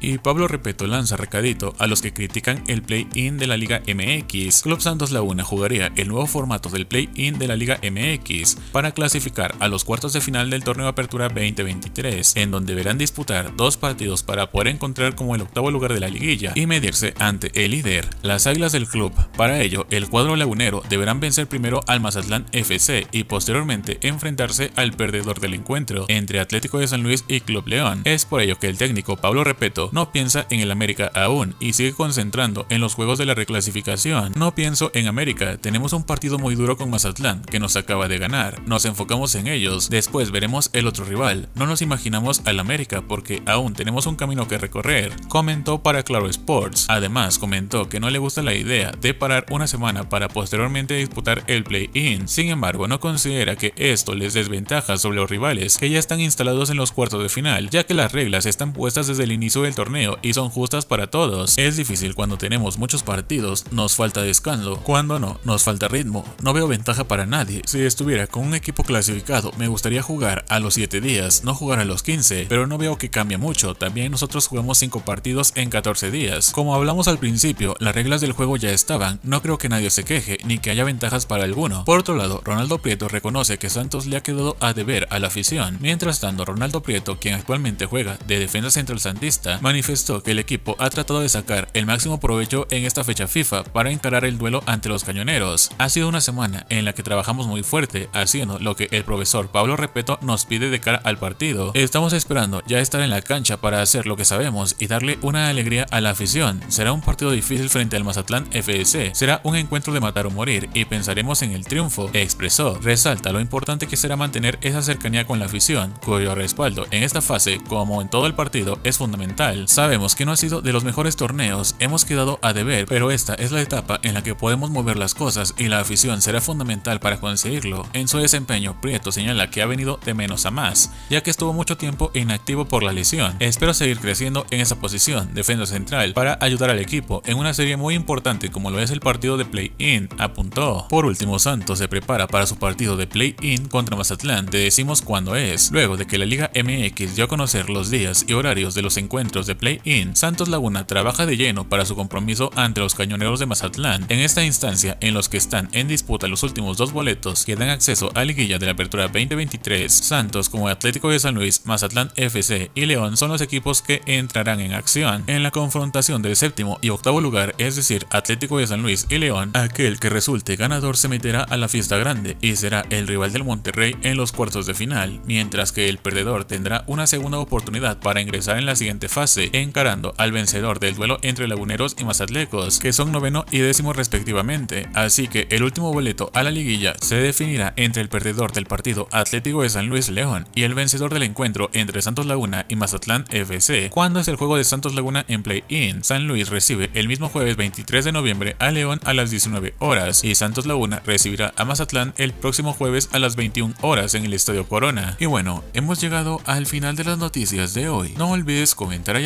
y Pablo Repeto lanza recadito a los que critican el play-in de la Liga MX. Club Santos Laguna jugaría el nuevo formato del play-in de la Liga MX para clasificar a los cuartos de final del torneo Apertura 2023, en donde deberán disputar dos partidos para poder encontrar como el octavo lugar de la liguilla y medirse ante el líder, las Águilas del club. Para ello, el cuadro lagunero deberán vencer primero al Mazatlán FC y posteriormente enfrentarse al perdedor del encuentro entre Atlético de San Luis y Club León. Es por ello que el técnico Pablo Repeto no piensa en el América aún y sigue concentrando en los juegos de la reclasificación. No pienso en América, tenemos un partido muy duro con Mazatlán que nos acaba de ganar. Nos enfocamos en ellos, después veremos el otro rival. No nos imaginamos al América porque aún tenemos un camino que recorrer, comentó para Claro Sports. Además, comentó que no le gusta la idea de parar una semana para posteriormente disputar el play-in. Sin embargo, no considera que esto les desventaja sobre los rivales que ya están instalados en los cuartos de final, ya que las reglas están puestas desde el inicio del torneo y son justas para todos. Es difícil cuando tenemos muchos partidos, nos falta descanso, cuando no, nos falta ritmo. No veo ventaja para nadie. Si estuviera con un equipo clasificado, me gustaría jugar a los 7 días, no jugar a los 15, pero no veo que cambie mucho. También nosotros jugamos 5 partidos en 14 días. Como hablamos al principio, las reglas del juego ya estaban, no creo que nadie se queje, ni que haya ventajas para alguno. Por otro lado, Ronaldo Prieto reconoce que Santos le ha quedado a deber a la afición. Mientras tanto, Ronaldo Prieto, quien actualmente juega de defensa central santista, manifestó que el equipo ha tratado de sacar el máximo provecho en esta fecha FIFA para encarar el duelo ante los cañoneros. Ha sido una semana en la que trabajamos muy fuerte, haciendo lo que el profesor Pablo Repeto nos pide de cara al partido. Estamos esperando ya estar en la cancha para hacer lo que sabemos y darle una alegría a la afición. Será un partido difícil frente al Mazatlán FC, será un encuentro de matar o morir y pensaremos en el triunfo, expresó. Resalta lo importante que será mantener esa cercanía con la afición, cuyo respaldo en esta fase, como en todo el partido, es fundamental. Sabemos que no ha sido de los mejores torneos, hemos quedado a deber, pero esta es la etapa en la que podemos mover las cosas y la afición será fundamental para conseguirlo. En su desempeño, Prieto señala que ha venido de menos a más, ya que estuvo mucho tiempo inactivo por la lesión. Espero seguir creciendo en esa posición, defensa central, para ayudar al equipo en una serie muy importante como lo es el partido de play-in, apuntó. Por último, Santos se prepara para su partido de play-in contra Mazatlán, te decimos cuándo es, luego de que la Liga MX dio a conocer los días y horarios de los encuentros de play-in, Santos Laguna trabaja de lleno para su compromiso ante los cañoneros de Mazatlán. En esta instancia, en los que están en disputa los últimos dos boletos que dan acceso a liguilla de la apertura 2023, Santos como Atlético de San Luis, Mazatlán FC y León son los equipos que entrarán en acción en la confrontación del séptimo y octavo lugar, es decir, Atlético de San Luis y León. Aquel que resulte ganador se meterá a la fiesta grande y será el rival del Monterrey en los cuartos de final, mientras que el perdedor tendrá una segunda oportunidad para ingresar en la siguiente fase encarando al vencedor del duelo entre Laguneros y Mazatlecos, que son noveno y décimo respectivamente, así que el último boleto a la liguilla se definirá entre el perdedor del partido Atlético de San Luis León y el vencedor del encuentro entre Santos Laguna y Mazatlán FC. Cuando es el juego de Santos Laguna en Play-In? San Luis recibe el mismo jueves 23 de noviembre a León a las 19 horas y Santos Laguna recibirá a Mazatlán el próximo jueves a las 21 horas en el Estadio Corona. Y bueno, hemos llegado al final de las noticias de hoy. No olvides comentar ahí